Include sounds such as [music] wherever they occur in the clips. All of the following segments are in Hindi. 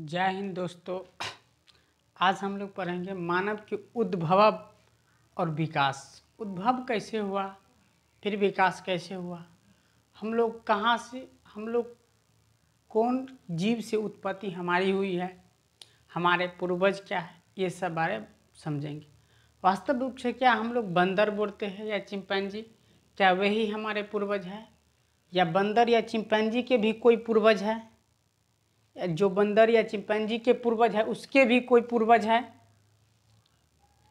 जय हिंद दोस्तों आज हम लोग पढ़ेंगे मानव के उद्भव और विकास उद्भव कैसे हुआ फिर विकास कैसे हुआ हम लोग कहाँ से हम लोग कौन जीव से उत्पत्ति हमारी हुई है हमारे पूर्वज क्या है ये सब बारे समझेंगे वास्तव रूप से क्या हम लोग बंदर बोलते हैं या चिंपैंजी क्या वही हमारे पूर्वज है या बंदर या चिंपैंजी के भी कोई पूर्वज है जो बंदर या चिंपैंजी के पूर्वज है उसके भी कोई पूर्वज है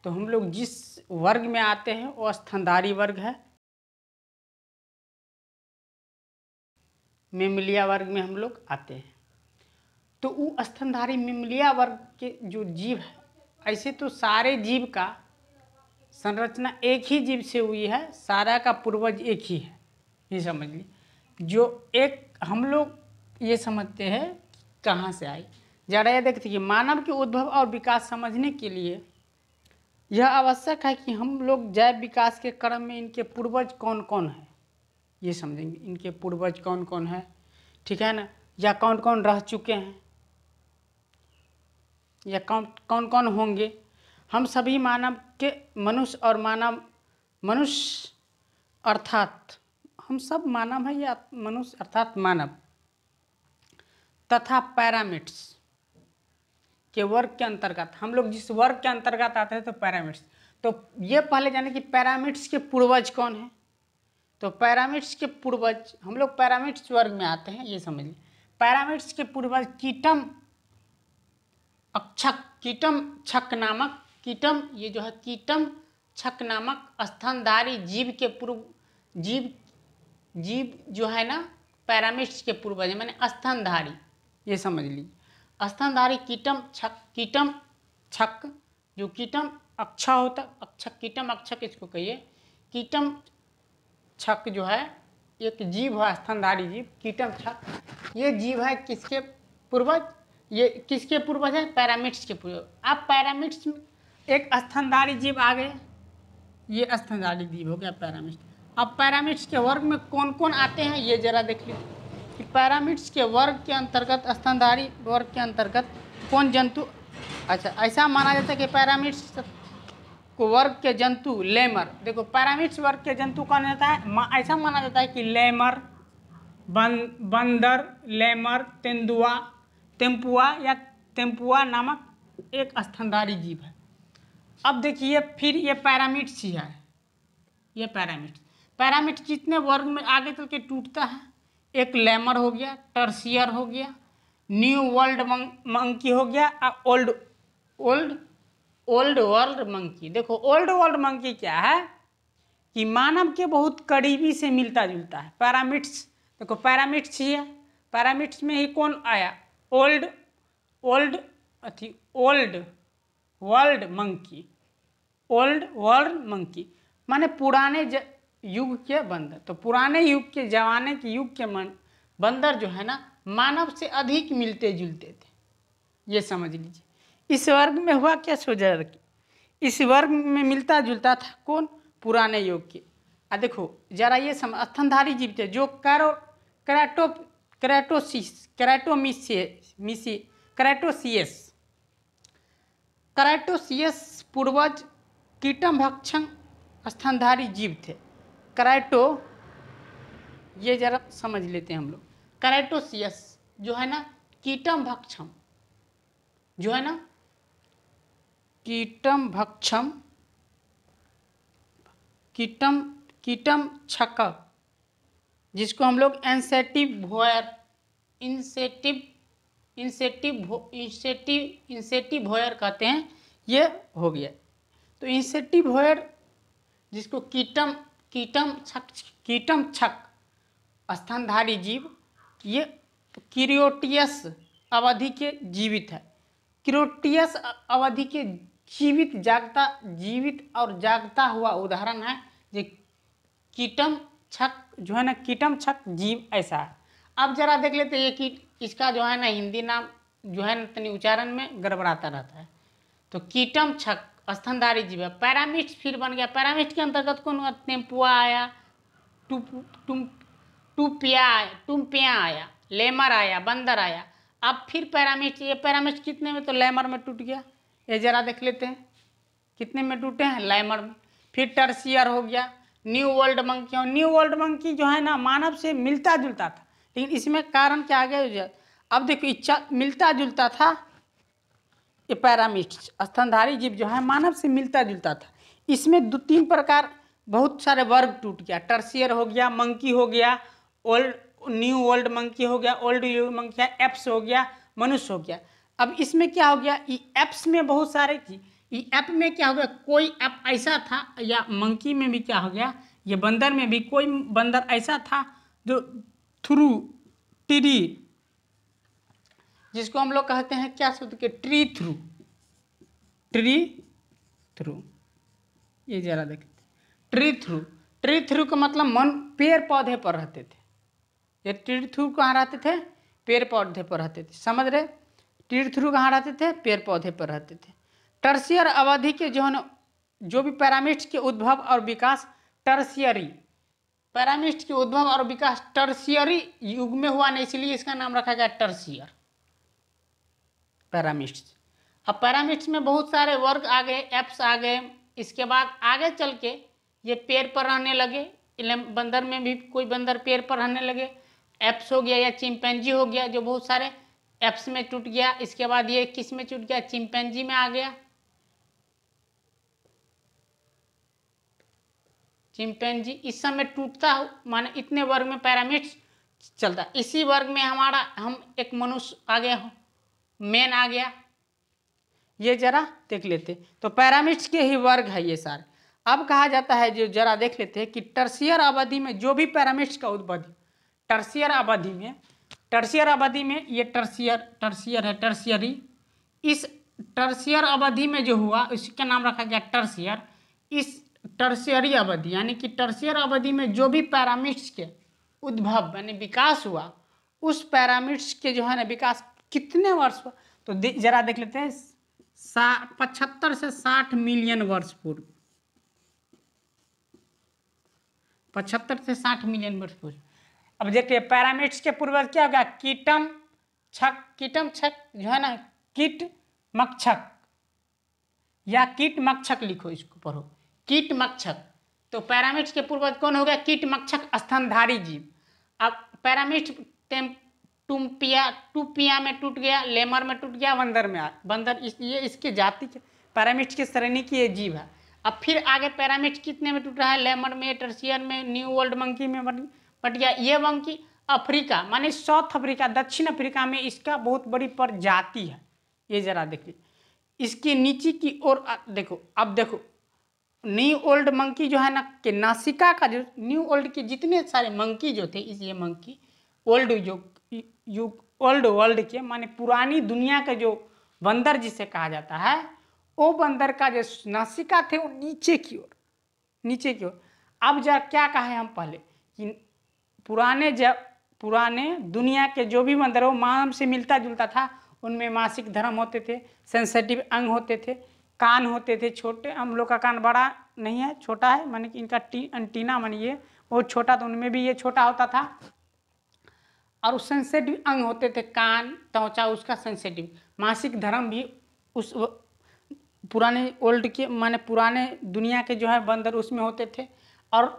तो हम लोग जिस वर्ग में आते हैं वो स्तनधारी वर्ग है मेमलिया वर्ग में हम लोग आते हैं तो वो स्तनधारी मेमलिया वर्ग के जो जीव है ऐसे तो सारे जीव का संरचना एक ही जीव से हुई है सारा का पूर्वज एक ही है ये समझ ली जो एक हम लोग ये समझते हैं कहाँ से आई जरा यह देखते कि मानव के उद्भव और विकास समझने के लिए यह आवश्यक है कि हम लोग जैव विकास के क्रम में इनके पूर्वज कौन कौन है ये समझेंगे इनके पूर्वज कौन कौन है ठीक है ना या कौन कौन रह चुके हैं या कौन कौन कौन होंगे हम सभी मानव के मनुष्य और मानव मनुष्य अर्थात हम सब मानव हैं या मनुष्य अर्थात मानव तथा पैरामिट्स के वर्ग के अंतर्गत हम लोग जिस वर्ग के अंतर्गत आते हैं तो पैरामिट्स तो ये पहले जाने कि पैरामिट्स के पूर्वज कौन है तो पैरामिड्स के पूर्वज हम लोग पैरामिड्स वर्ग में आते हैं ये समझिए पैरामिड्स के पूर्वज कीटम अक्षक कीटम छक नामक कीटम ये जो है कीटम छक नामक स्थानधारी जीव के पूर्व जीव जीव जो है ना पैरामिड्स के पूर्वज मैंने स्थानधारी ये समझ लीजिए स्तनधारी कीटम छक कीटम छक जो कीटम अक्षा होता अक्षक कीटम अक्षक इसको कहिए कीटम छक जो है एक जीव है स्तनधारी जीव कीटम छक ये जीव है किसके पूर्वज ये किसके पूर्वज है पैरामिड्स के पूर्वज अब पैरामिड्स में एक स्तनधारी जीव आ गए ये स्तनधारी जीव हो गया पैरामिड्स अब पैरामिड्स के वर्ग में कौन कौन आते हैं ये जरा देख लीजिए कि पैरामिड्स के वर्ग के अंतर्गत स्तनधारी वर्ग के अंतर्गत कौन जंतु अच्छा ऐसा माना जाता है कि पैरामिड्स को वर्ग के जंतु लेमर देखो पैरामिड्स वर्ग के जंतु कौन जाता है मा, ऐसा माना जाता है कि लेमर बन, बंदर लेमर तेंदुआ तेम्पुआ या तेम्पुआ नामक एक स्तनधारी जीव है अब देखिए फिर ये पैरामिड्स ही है ये पैरामिड्स पैरामिड कितने वर्ग में आगे चल के टूटता है एक लेमर हो गया टर्सियर हो गया न्यू वर्ल्ड मंकी हो गया old old old world monkey देखो ओल्ड वर्ल्ड मंकी क्या है कि मानव के बहुत करीबी से मिलता जुलता है पैरामिट्स देखो पैरामिट्स ही है पैरामिट्स में ही कौन आया ओल्ड ओल्ड अथी old world monkey old world monkey माने पुराने ज, युग के बंदर तो पुराने युग के जमाने के युग के मन बंदर जो है ना मानव से अधिक मिलते जुलते थे ये समझ लीजिए इस वर्ग में हुआ क्या सोजर इस वर्ग में मिलता जुलता था कौन पुराने युग के आ देखो जरा ये समझ स्तनधारी जीव थे जो कैरो करैटो करैटोसिस करैटोमिसी करैटोसियस करैटोसियस पूर्वज कीटम भक्षण स्तनधारी जीव थे कराइटो ये जरा समझ लेते हैं हम लोग कराइटोसियस जो है ना कीटम भक्षम जो है ना कीटम भक्षम कीटम कीटम छक जिसको हम लोग insectivore insectivore insectivore insectivore insectivore कहते हैं ये हो गया तो इंसेटिव भोयर जिसको कीटम कीटम छक कीटम छक स्तनधारी जीव ये क्रियोटियस अवधि के जीवित है क्रियोटियस अवधि के जीवित जागता जीवित और जागता हुआ उदाहरण है जो कीटम छक जो है ना कीटम छक जीव ऐसा है अब जरा देख लेते हैं ये कीट इसका जो है ना हिंदी नाम जो है ना इतनी उच्चारण में गड़बड़ाता रहता है तो कीटम छक स्तनधारी जीव है पैरामिट्स फिर बन गया पैरामिट्स के अंतर्गत कौन हुआ टेम्पुआ आया टुप टुम टुपिया आया टुम्पिया आया लेमर आया बंदर आया अब फिर पैरामिट्स ये पैरामिट्स कितने में तो लेमर में टूट गया ये जरा देख लेते हैं कितने में टूटे हैं लेमर में फिर टर्सियर हो गया न्यू वर्ल्ड मंकी और न्यू वर्ल्ड मंकी जो है ना मानव से मिलता जुलता था लेकिन इसमें कारण क्या आ गया अब देखो इच्छा मिलता जुलता था ये पैरामिस्ट स्तनधारी जीव जो है मानव से मिलता जुलता था इसमें दो तीन प्रकार बहुत सारे वर्ग टूट गया टर्सियर हो गया मंकी हो गया ओल्ड न्यू ओल्ड मंकी हो गया ओल्ड न्यू मंकी एप्स हो गया मनुष्य हो गया अब इसमें क्या हो गया ई एप्स में बहुत सारे थी ई एप में क्या हो गया कोई ऐप ऐसा था या मंकी में भी क्या हो गया ये बंदर में भी कोई बंदर ऐसा था जो थ्रू टिरी जिसको हम लोग कहते हैं क्या शब्द के ट्री थ्रू ट्री थ्रू ये जरा देखते ट्री थ्रू ट्री थ्रू का मतलब मन पेड़ पौधे पर रहते थे ये ट्री थ्रू कहाँ रहते थे पेड़ पौधे पर रहते थे समझ रहे ट्री थ्रू कहाँ रहते थे पेड़ पौधे पर रहते थे टर्सियर अवधि के जो है जो भी पैरामिड्स के उद्भव और विकास टर्सियरी पैरामिड्स के उद्भव और विकास टर्सियरी युग में हुआ नहीं इसलिए इसका नाम रखा गया टर्सियर पैरामिट्स अब पैरामिट्स में बहुत सारे वर्ग आ गए एप्स आ गए इसके बाद आगे चल के ये पेड़ पर रहने लगे बंदर में भी कोई बंदर पेड़ पर रहने लगे एप्स हो गया या चिमपेंजी हो गया जो बहुत सारे एप्स में टूट गया इसके बाद ये किस में टूट गया चिमपेंजी में आ गया चिमपेंजी इस समय टूटता हो माने इतने वर्ग में पैरामिड्स चलता इसी वर्ग में हमारा हम एक मनुष्य आ गया हो मेन आ गया ये जरा देख लेते तो पैरामिड्स के ही वर्ग है ये सारे अब कहा जाता है जो जरा देख लेते हैं कि टर्सियर अवधि में जो भी पैरामिड्स का उद्भव टर्सियर अवधि में टर्सियर अवधि में ये टर्सियर टर्सियर है टर्सियरी इस टर्सियर अवधि में जो हुआ उसका नाम रखा गया टर्सियर इस टर्सियरी अवधि यानी कि टर्सियर अवधि में जो भी पैरामिड्स के उद्भव यानी विकास हुआ उस पैरामिड्स के जो है ना विकास कितने वर्ष तो जरा देख लेते हैं पचहत्तर से साठ मिलियन वर्ष पूर्व पचहत्तर से साठ मिलियन वर्ष पूर्व अब देखिए पैरामिड्स के पूर्वज क्या होगा कीटम छक कीटम छक जो है ना कीट मक्षक या कीट मक्षक लिखो इसको पढ़ो कीट मक्षक तो पैरामिड्स के पूर्वज कौन होगा कीट मक्षक स्तनधारी जीव अब पैरामिड टुम्पिया टुपिया में टूट गया लेमर में टूट गया बंदर में आ बंदर इस ये इसके जाति के पैरामिट्स की श्रेणी की ये जीव है अब फिर आगे पैरामिट्स कितने में टूट रहा है लेमर में टर्सियन में न्यू वर्ल्ड मंकी में बन बट गया ये मंकी अफ्रीका माने साउथ अफ्रीका दक्षिण अफ्रीका में इसका बहुत बड़ी प्रजाति है ये जरा देखिए इसके नीचे की ओर देखो अब देखो न्यू ओल्ड मंकी जो है ना कि नासिका का जो न्यू ओल्ड के जितने सारे मंकी जो थे इसलिए मंकी ओल्ड जो युग ओल्ड वर्ल्ड के माने पुरानी दुनिया का जो बंदर जिसे कहा जाता है वो बंदर का जो नासिका थे वो नीचे की ओर नीचे की ओर अब जा क्या कहे हम पहले कि पुराने जब पुराने दुनिया के जो भी बंदर हो माम से मिलता जुलता था उनमें मासिक धर्म होते थे सेंसेटिव अंग होते थे कान होते थे छोटे हम लोग का कान बड़ा नहीं है छोटा है माने कि इनका टी एंटीना मानिए वो छोटा तो उनमें भी ये छोटा होता था और उस सेंसेटिव अंग होते थे कान त्वचा उसका सेंसेटिव मासिक धर्म भी उस पुराने ओल्ड के माने पुराने दुनिया के जो है बंदर उसमें होते थे और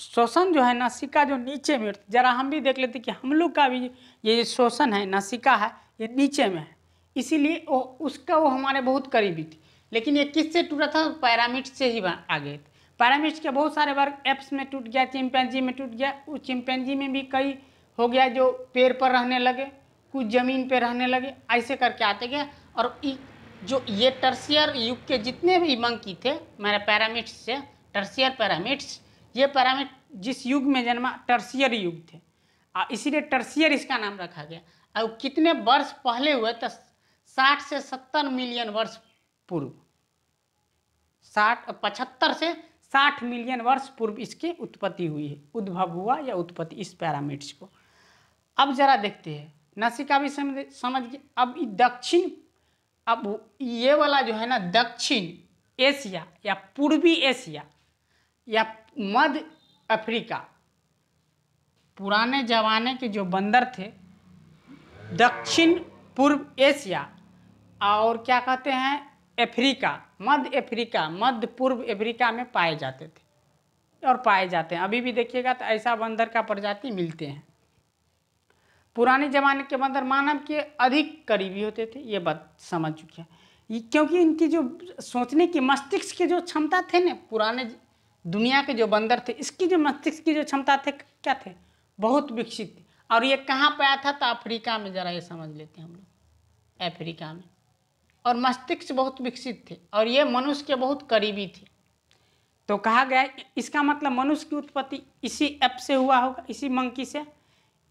शोषण जो है नसिका जो नीचे में जरा हम भी देख लेते कि हम लोग का भी ये शोषण है नसिका है ये नीचे में है इसीलिए वो उसका वो हमारे बहुत करीबी थी लेकिन ये किससे टूटा था पैरामिड से ही आ गए थे पैरामिड्स के बहुत सारे वर्ग एप्स में टूट गया चिमपेंजी में टूट गया उस चिमपेंजी में भी कई हो गया जो पेड़ पर रहने लगे कुछ ज़मीन पर रहने लगे ऐसे करके आते गए और जो ये टर्सियर युग के जितने भी मंकी थे मेरे पैरामिड्स से टर्सियर पैरामिड्स ये पैरामिड जिस युग में जन्मा टर्सियर युग थे और इसीलिए टर्सियर इसका नाम रखा गया और कितने वर्ष पहले हुए तो साठ से सत्तर मिलियन वर्ष पूर्व साठ पचहत्तर से साठ मिलियन वर्ष पूर्व इसकी उत्पत्ति हुई है उद्भव हुआ या उत्पत्ति इस पैरामिड्स को अब जरा देखते हैं नसिका भी समझ समझ गए अब दक्षिण अब ये वाला जो है ना दक्षिण एशिया या पूर्वी एशिया या मध्य अफ्रीका पुराने जमाने के जो बंदर थे दक्षिण पूर्व एशिया और क्या कहते हैं अफ्रीका मध्य अफ्रीका मध्य पूर्व अफ्रीका में पाए जाते थे और पाए जाते हैं अभी भी देखिएगा तो ऐसा बंदर का प्रजाति मिलते हैं पुराने ज़माने के बंदर मानव के अधिक करीबी होते थे ये बात समझ चुके हैं क्योंकि इनकी जो सोचने की मस्तिष्क की जो क्षमता थे ना पुराने दुनिया के जो बंदर थे इसकी जो मस्तिष्क की जो क्षमता थे क्या थे बहुत विकसित थी और ये कहाँ पर आया था तो अफ्रीका में ज़रा ये समझ लेते हैं हम लोग अफ्रीका में और मस्तिष्क बहुत विकसित थे और ये मनुष्य के बहुत करीबी थे तो कहा गया इसका मतलब मनुष्य की उत्पत्ति इसी ऐप से हुआ होगा इसी मंकी से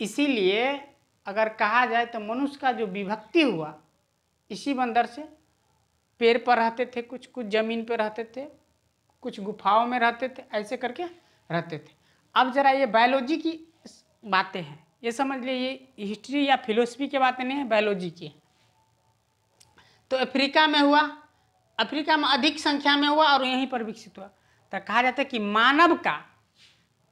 इसीलिए अगर कहा जाए तो मनुष्य का जो विभक्ति हुआ इसी बंदर से पेड़ पर रहते थे कुछ कुछ ज़मीन पर रहते थे कुछ गुफाओं में रहते थे ऐसे करके रहते थे अब ज़रा ये बायोलॉजी की बातें हैं ये समझ लीजिए ये हिस्ट्री या फिलोसफी की बातें नहीं है बायोलॉजी की तो अफ्रीका में हुआ अफ्रीका में अधिक संख्या में हुआ और यहीं पर विकसित हुआ तो कहा जाता है कि मानव का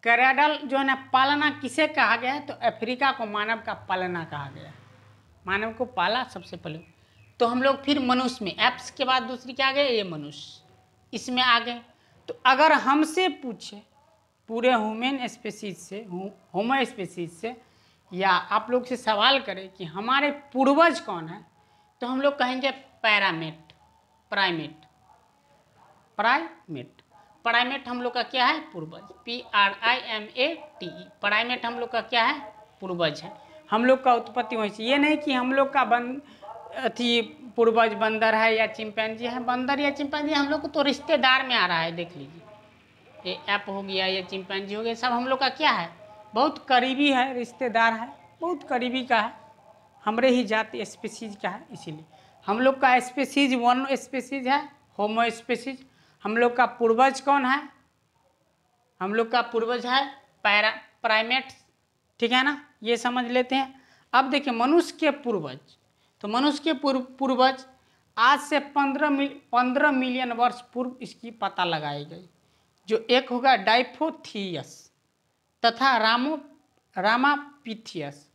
क्रेडल जो है ना पालना किसे कहा गया है तो अफ्रीका को मानव का पालना कहा गया मानव को पाला सबसे पहले तो हम लोग फिर मनुष्य में एप्स के बाद दूसरी क्या आ गए ये मनुष्य इसमें आ गए तो अगर हमसे पूछे पूरे ह्यूमन स्पेसीज से होमो स्पेसीज से या आप लोग से सवाल करें कि हमारे पूर्वज कौन है तो हम लोग कहेंगे पैरामेट प्राइमेट प्राइमेट प्राइमेट हम लोग का क्या है पूर्वज P R I M A T E primate हम लोग का क्या है पूर्वज है हम लोग का उत्पत्ति वहीं से ये नहीं कि हम लोग का बन अथी पूर्वज बंदर है या चिंपैनजी है बंदर या चिंपैनजी हम लोग को तो रिश्तेदार में आ रहा है देख लीजिए ये ऐप हो गया या चिंपैनजी हो गया सब हम लोग का क्या है बहुत करीबी है रिश्तेदार है बहुत करीबी का है हमरे ही जाति स्पेसीज का है इसीलिए हम लोग का स्पेसीज वन स्पेसीज है होमो स्पेसीज हम लोग का पूर्वज कौन है हम लोग का पूर्वज है पैरा प्राइमेट ठीक है ना ये समझ लेते हैं अब देखिए मनुष्य के पूर्वज तो मनुष्य के पूर्व पूर्वज आज से पंद्रह मिल पंद्रह मिलियन वर्ष पूर्व इसकी पता लगाई गई जो एक होगा डाइफोथियस तथा रामो रामापिथियस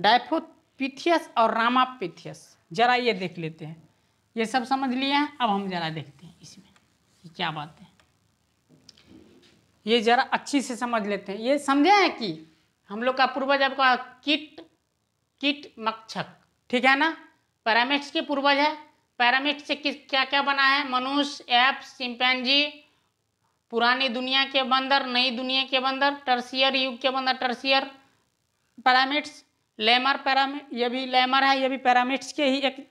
डाइफोपिथियस और रामापिथियस जरा ये देख लेते हैं ये सब समझ लिए हैं अब हम जरा देखते हैं इसमें क्या बात है ये जरा अच्छी से समझ लेते हैं ये समझे हैं कि हम लोग का पूर्वज आपका किट किट मक्षक ठीक है ना पैरामिट्स के पूर्वज है पैरामिट्स से किस क्या क्या बना है मनुष्य एप चिंपैनजी पुरानी दुनिया के बंदर नई दुनिया के बंदर टर्सियर युग के बंदर टर्सियर पैरामिट्स लेमर पैरामिट ये भी लेमर है ये भी पैरामिट्स के ही एक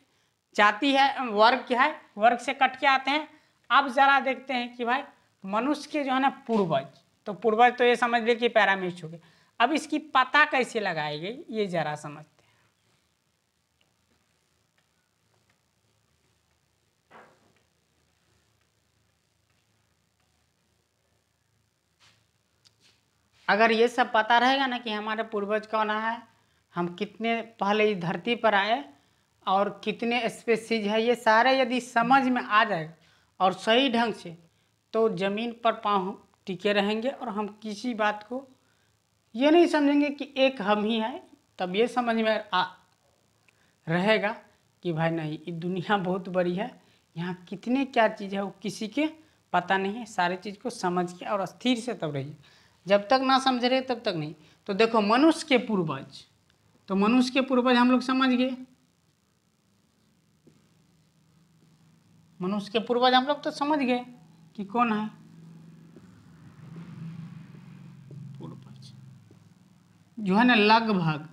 जाति है वर्ग है वर्ग से कट के आते हैं अब ज़रा देखते हैं कि भाई मनुष्य के जो है ना पूर्वज तो पूर्वज तो ये समझ लिया कि पैरामिक्स हो गए अब इसकी पता कैसे लगाई गई ये ज़रा समझ अगर ये सब पता रहेगा ना कि हमारे पूर्वज कौन है हम कितने पहले इस धरती पर आए और कितने स्पेसीज है ये सारे यदि समझ में आ जाएगा और सही ढंग से तो ज़मीन पर पाँव टिके रहेंगे और हम किसी बात को ये नहीं समझेंगे कि एक हम ही हैं तब ये समझ में आ रहेगा कि भाई नहीं ये दुनिया [laughs] बहुत बड़ी है यहाँ कितने क्या चीज़ है वो किसी के पता नहीं है सारे चीज़ को समझ के और स्थिर से तब रहिए जब तक ना समझ रहे तब तक नहीं तो देखो मनुष्य के पूर्वज तो मनुष्य के पूर्वज हम लोग समझ गए मनुष्य के पूर्वज हम लोग तो समझ गए कि कौन है पूर्वज जो है ना लगभग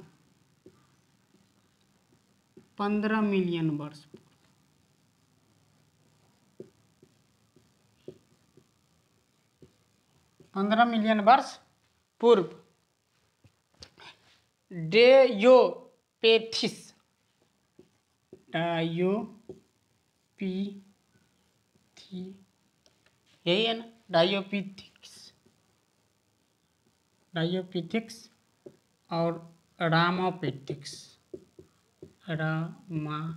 पंद्रह मिलियन वर्ष पंद्रह मिलियन वर्ष पूर्व डेयोपेथिस डायोपी की यही है ना डायोपिथिक्स डायोपिथिक्स और रामापिथिक्स रामापिथिक्स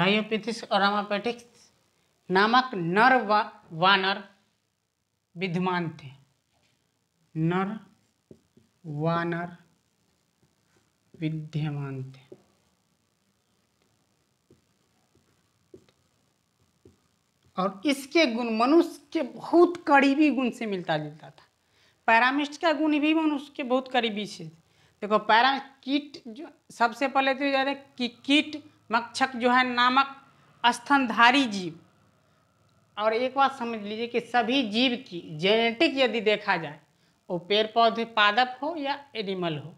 डायोपिथिक्स और रामापेटिक्स नामक नर वानर विद्यमान थे नर वानर विद्यमान थे और इसके गुण मनुष्य के बहुत करीबी गुण से मिलता जुलता था पैरामिस्ट का गुण भी मनुष्य के बहुत करीबी से देखो पैरा कीट जो सबसे पहले तो जाते कि कीट मक्षक जो है नामक स्तनधारी जीव और एक बात समझ लीजिए कि सभी जीव की जेनेटिक यदि देखा जाए वो पेड़ पौधे पादप हो या एनिमल हो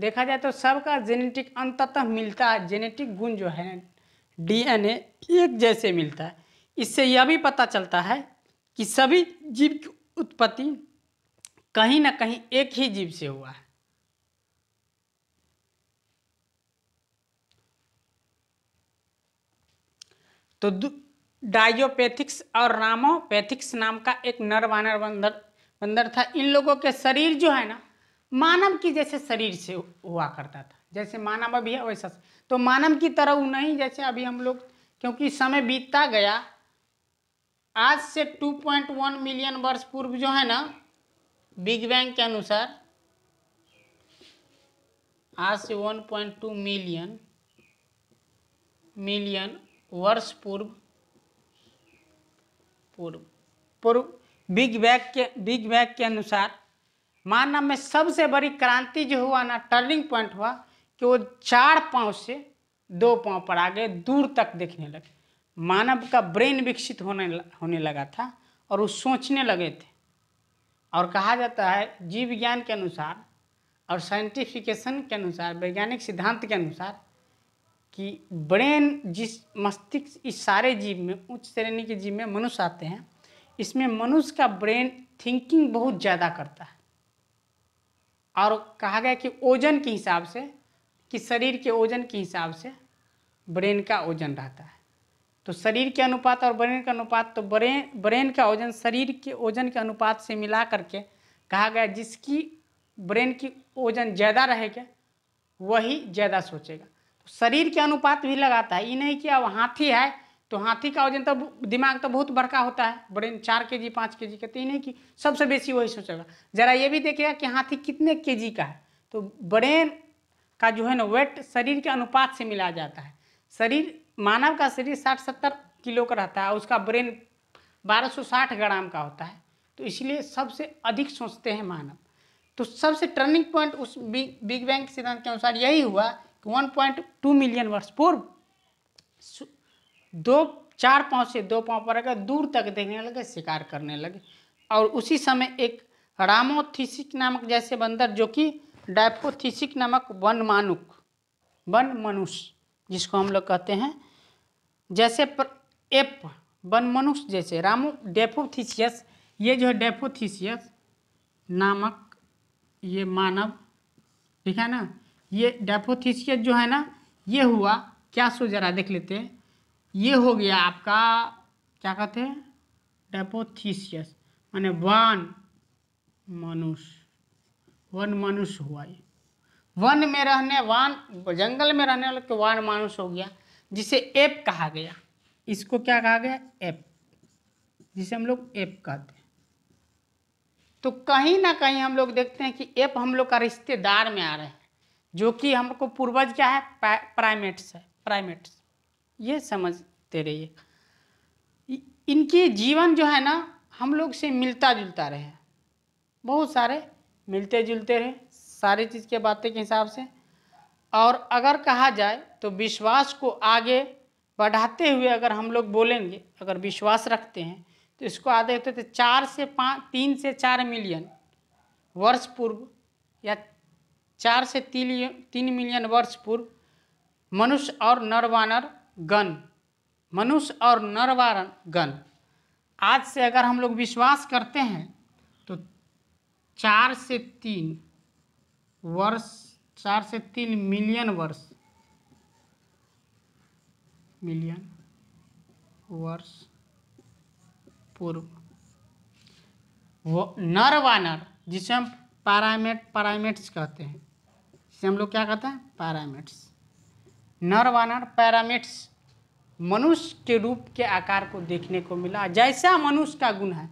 देखा जाए तो सबका जेनेटिक अंततः मिलता है जेनेटिक गुण जो है डीएनए एक जैसे मिलता है इससे यह भी पता चलता है कि सभी जीव की उत्पत्ति कहीं ना कहीं एक ही जीव से हुआ है तो डायोपैथिक्स और रामोपैथिक्स नाम का एक नर वानर बंदर बंदर था इन लोगों के शरीर जो है ना मानव की जैसे शरीर से हुआ करता था जैसे मानव अभी है वैसा तो मानव की तरह नहीं जैसे अभी हम लोग क्योंकि समय बीतता गया आज से 2.1 मिलियन वर्ष पूर्व जो है ना बिग बैंग के अनुसार आज से 1.2 मिलियन मिलियन वर्ष पूर्व पूर्व पूर्व बिग बैग के बिग बैग के अनुसार मानव में सबसे बड़ी क्रांति जो हुआ ना टर्निंग पॉइंट हुआ कि वो चार पाँव से दो पाँव पर आ गए दूर तक देखने लगे मानव का ब्रेन विकसित होने होने लगा था और वो सोचने लगे थे और कहा जाता है जीव विज्ञान के अनुसार और साइंटिफिकेशन के अनुसार वैज्ञानिक सिद्धांत के अनुसार कि ब्रेन जिस मस्तिष्क इस सारे जीव में उच्च श्रेणी के जीव में मनुष्य आते हैं इसमें मनुष्य का ब्रेन थिंकिंग बहुत ज़्यादा करता है और कहा गया कि ओजन के हिसाब से कि शरीर के ओजन के हिसाब से ब्रेन का ओजन रहता है तो शरीर के अनुपात और ब्रेन का अनुपात तो ब्रेन ब्रेन का वजन शरीर के ओजन के अनुपात से मिला करके कहा गया जिसकी ब्रेन की ओजन ज़्यादा रहेगा वही ज़्यादा सोचेगा तो शरीर के अनुपात भी लगाता है ये नहीं कि अब हाथी है तो हाथी का वजन तो दिमाग तो बहुत बड़का होता है ब्रेन चार के जी पाँच के जी का तो नहीं कि सबसे बेसी वही सोचेगा ज़रा ये भी देखेगा कि हाथी कितने के जी का है तो ब्रेन का जो है ना वेट शरीर के अनुपात से मिला जाता है शरीर मानव का शरीर साठ सत्तर किलो का रहता है उसका ब्रेन 1260 ग्राम का होता है तो इसलिए सबसे अधिक सोचते हैं मानव तो सबसे टर्निंग पॉइंट उस बिग बिग बैंग सिद्धांत के अनुसार यही हुआ कि 1.2 मिलियन वर्ष पूर्व दो चार पाँव से दो पाँव पर अगर दूर तक देखने लगे शिकार करने लगे और उसी समय एक रामोथिसिक नामक जैसे बंदर जो कि डायफोथिसिक नामक वन मानुक वन मनुष्य जिसको हम लोग कहते हैं जैसे एप मनुष्य जैसे रामो डेफोथीसियस ये जो है डेफोथीसियस नामक ये मानव ठीक है ना ये डेफोथीसियस जो है ना ये हुआ क्या सो जरा देख लेते हैं ये हो गया आपका क्या कहते हैं डेपोथीसियस माने वन मनुष्य वन मनुष्य हुआ ये वन में रहने वन जंगल में रहने वाले के वन मानुष हो गया जिसे एप कहा गया इसको क्या कहा गया एप जिसे हम लोग एप कहते हैं तो कहीं ना कहीं हम लोग देखते हैं कि एप हम लोग का रिश्तेदार में आ रहे हैं जो कि हमको पूर्वज क्या है प्राइमेट्स है प्राइमेट्स ये समझते रहिए इनकी जीवन जो है ना हम लोग से मिलता जुलता रहे बहुत सारे मिलते जुलते रहे सारी चीज़ के बातें के हिसाब से और अगर कहा जाए तो विश्वास को आगे बढ़ाते हुए अगर हम लोग बोलेंगे अगर विश्वास रखते हैं तो इसको आधे होते थे तो चार से पाँच तीन से चार मिलियन वर्ष पूर्व या चार से तीन तीन मिलियन वर्ष पूर्व मनुष्य और नरवानर गण मनुष्य और नरवानर गण आज से अगर हम लोग विश्वास करते हैं तो चार से तीन वर्ष चार से तीन मिलियन वर्ष मिलियन वर्ष पूर्व नर वानर जिसे हम पैरामेट पैरामेट्स कहते हैं जिसे हम लोग क्या कहते हैं पैरामेट्स नर वानर पैरामेट्स मनुष्य के रूप के आकार को देखने को मिला जैसा मनुष्य का गुण है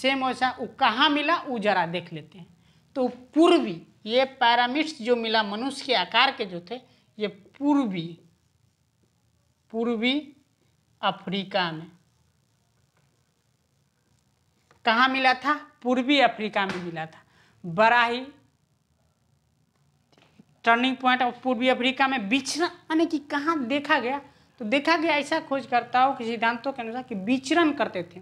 सेम वैसा वो कहाँ मिला वो जरा देख लेते हैं तो पूर्वी ये पैरामिड्स जो मिला मनुष्य के आकार के जो थे ये पूर्वी पूर्वी अफ्रीका में कहाँ मिला था पूर्वी अफ्रीका में मिला था बराही टर्निंग पॉइंट ऑफ पूर्वी अफ्रीका में बिछना यानी कि कहाँ देखा गया तो देखा गया ऐसा खोज करता कि सिद्धांतों के अनुसार कि विचरण करते थे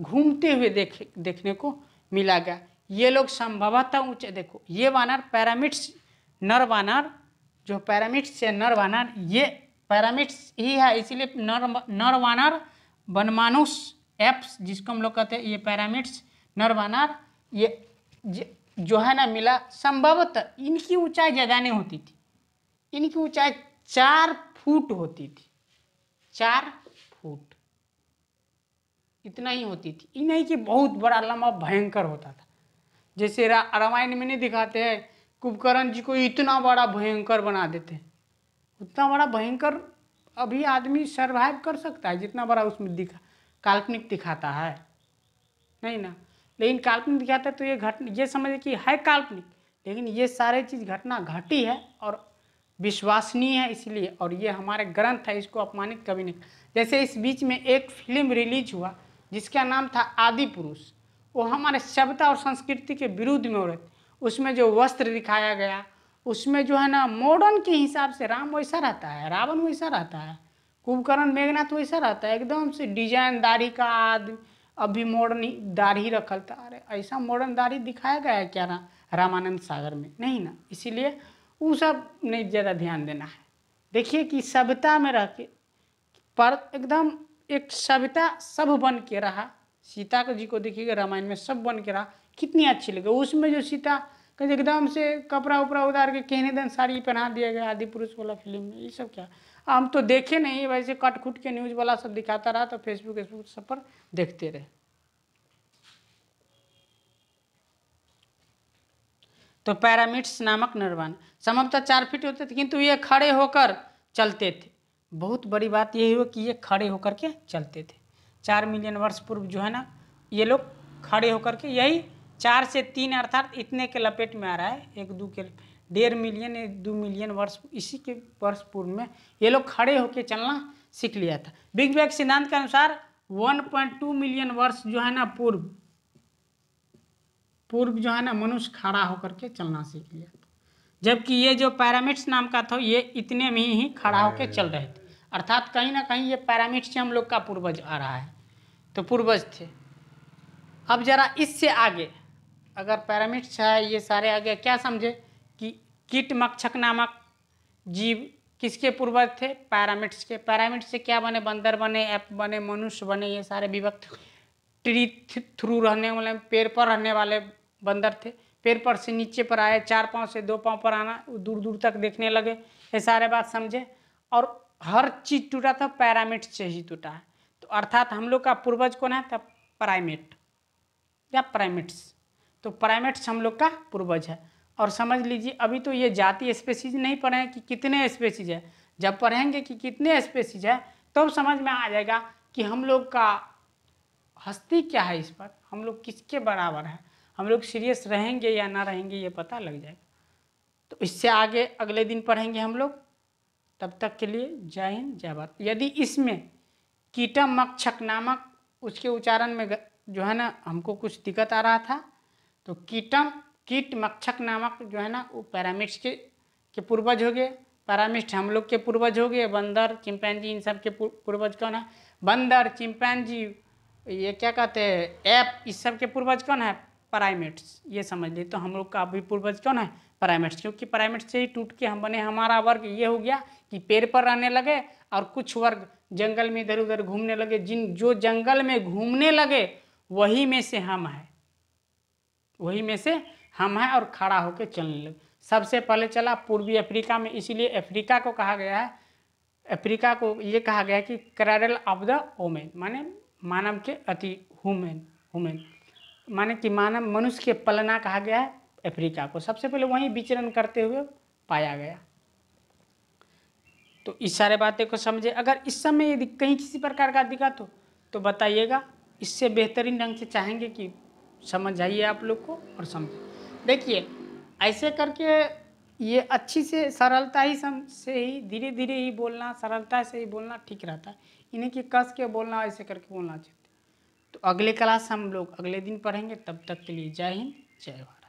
घूमते हुए देख देखने को मिला गया ये लोग संभवतः ऊंचे देखो ये वानर पैरामिड्स नर वानर जो पैरामिड्स से नर वानर ये पैरामिड्स ही है इसीलिए नर नर वानर वनमानुष एप्स जिसको हम लोग कहते हैं ये पैरामिड्स नर वानर ये जो है ना मिला संभवतः इनकी ऊंचाई ज़्यादा नहीं होती थी इनकी ऊंचाई चार फुट होती थी चार फुट इतना ही होती थी इन्हीं कि बहुत बड़ा लंबा भयंकर होता था जैसे रामायण में नहीं दिखाते हैं कुंभकर्ण जी को इतना बड़ा भयंकर बना देते हैं उतना बड़ा भयंकर अभी आदमी सर्वाइव कर सकता है जितना बड़ा उसमें दिखा काल्पनिक दिखाता है नहीं ना लेकिन काल्पनिक दिखाता है तो ये घटना ये समझे कि है काल्पनिक लेकिन ये सारे चीज़ घटना घटी है और विश्वसनीय है इसलिए और ये हमारे ग्रंथ है इसको अपमानित कभी नहीं जैसे इस बीच में एक फिल्म रिलीज हुआ जिसका नाम था आदि पुरुष वो हमारे सभ्यता और संस्कृति के विरुद्ध में हो रहे उसमें जो वस्त्र दिखाया गया उसमें जो है ना मॉडर्न के हिसाब से राम वैसा रहता है रावण वैसा रहता है कुंभकर्ण मेघनाथ वैसा रहता है एकदम से डिजाइन दाढ़ी का आदमी अभी मॉडर्न दाढ़ी रखल था अरे ऐसा मॉडर्न दाढ़ी दिखाया गया है क्या ना रामानंद सागर में नहीं ना इसीलिए वो सब नहीं ज़्यादा ध्यान देना है देखिए कि सभ्यता में रह के पर एकदम एक सभ्यता सब बन के रहा सीता जी को देखिएगा रामायण में सब बन के रहा कितनी अच्छी लगी उसमें जो सीता का एकदम से कपड़ा उपड़ा उतार के कहने दिन साड़ी पहना दिया गया आदि पुरुष वाला फिल्म में ये सब क्या हम तो देखे नहीं वैसे कट खुट के न्यूज़ वाला सब दिखाता रहा तो फेसबुक वेसबुक सब पर देखते रहे तो पैरामिड्स नामक निर्माण समाप्त चार फीट होते थे किंतु ये खड़े होकर चलते थे बहुत बड़ी बात यही हुआ कि ये खड़े होकर के चलते थे चार मिलियन वर्ष पूर्व जो है ना ये लोग खड़े होकर के यही चार से तीन अर्थात इतने के लपेट में आ रहा है एक दो के डेढ़ मिलियन दो मिलियन वर्ष इसी के वर्ष पूर्व में ये लोग खड़े होकर चलना सीख लिया था बिग बैग सिद्धांत के अनुसार 1.2 मिलियन वर्ष जो है ना पूर्व पूर्व जो है ना मनुष्य खड़ा होकर के चलना सीख लिया था जबकि ये जो पैरामिड्स नाम का था ये इतने में ही खड़ा होकर चल रहे थे अर्थात कहीं ना कहीं ये पैरामिड से हम लोग का पूर्वज आ रहा है तो पूर्वज थे अब जरा इससे आगे अगर पैरामिड से है ये सारे आगे क्या समझे कि कीट मक्षक नामक जीव किसके पूर्वज थे पैरामिड्स के पैरामिड से क्या बने बंदर बने ऐप बने मनुष्य बने ये सारे विभक्त ट्री थ्रू रहने वाले पेड़ पर रहने वाले बंदर थे पेड़ पर से नीचे पर आए चार पाँव से दो पाँव पर आना दूर दूर तक देखने लगे ये सारे बात समझे और हर चीज टूटा था तो पैरामिट से ही टूटा है तो अर्थात हम लोग का पूर्वज कौन है था तो प्राइमेट या प्राइमेट्स तो प्राइमेट्स हम लोग का पूर्वज है और समझ लीजिए अभी तो ये जाति स्पेसीज नहीं पढ़े हैं कि कितने स्पेसीज है जब पढ़ेंगे कि कितने स्पेसीज है तब तो समझ में आ जाएगा कि हम लोग का हस्ती क्या है इस पर हम लोग किसके बराबर है हम लोग सीरियस रहेंगे या ना रहेंगे ये पता लग जाएगा तो इससे आगे अगले दिन पढ़ेंगे हम लोग तब तक के लिए जय हिंद जय भारत यदि इसमें कीटम मक्षक नामक उसके उच्चारण में जो है ना हमको कुछ दिक्कत आ रहा था तो कीटम कीट मक्षक नामक जो है ना वो पैरामिड्स के के पूर्वज हो गए पैरामिस्ट हम लोग के पूर्वज हो गए बंदर चिंपैनजी इन सब के पूर्वज कौन है बंदर चिंपैनजी ये क्या कहते हैं ऐप इस सब के पूर्वज कौन है प्राइमेट्स ये समझ लिए तो हम लोग का अभी पूर्वज कौन है प्राइमेट्स क्योंकि प्राइमेट्स से ही टूट के हम बने हमारा वर्ग ये हो गया कि पेड़ पर रहने लगे और कुछ वर्ग जंगल में इधर उधर घूमने लगे जिन जो जंगल में घूमने लगे वही में से हम हैं वही में से हम हैं और खड़ा होकर चलने लगे सबसे पहले चला पूर्वी अफ्रीका में इसीलिए अफ्रीका को कहा गया है अफ्रीका को ये कहा गया है कि क्रैडल ऑफ द ओमेन माने मानव के अति हुमेन हुमेन माने कि मानव मनुष्य के पलना कहा गया है अफ्रीका को सबसे पहले वहीं विचरण करते हुए पाया गया तो इस सारे बातें को समझे अगर इस समय यदि कहीं किसी प्रकार का दिक्कत हो तो बताइएगा इससे बेहतरीन ढंग से चाहेंगे कि समझ आइए आप लोग को और समझ देखिए ऐसे करके ये अच्छी से सरलता ही सम से ही धीरे धीरे ही बोलना सरलता से ही बोलना ठीक रहता है इन्हें कि कस के बोलना ऐसे करके बोलना चाहिए तो अगले क्लास हम लोग अगले दिन पढ़ेंगे तब तक के लिए जय हिंद जय भारत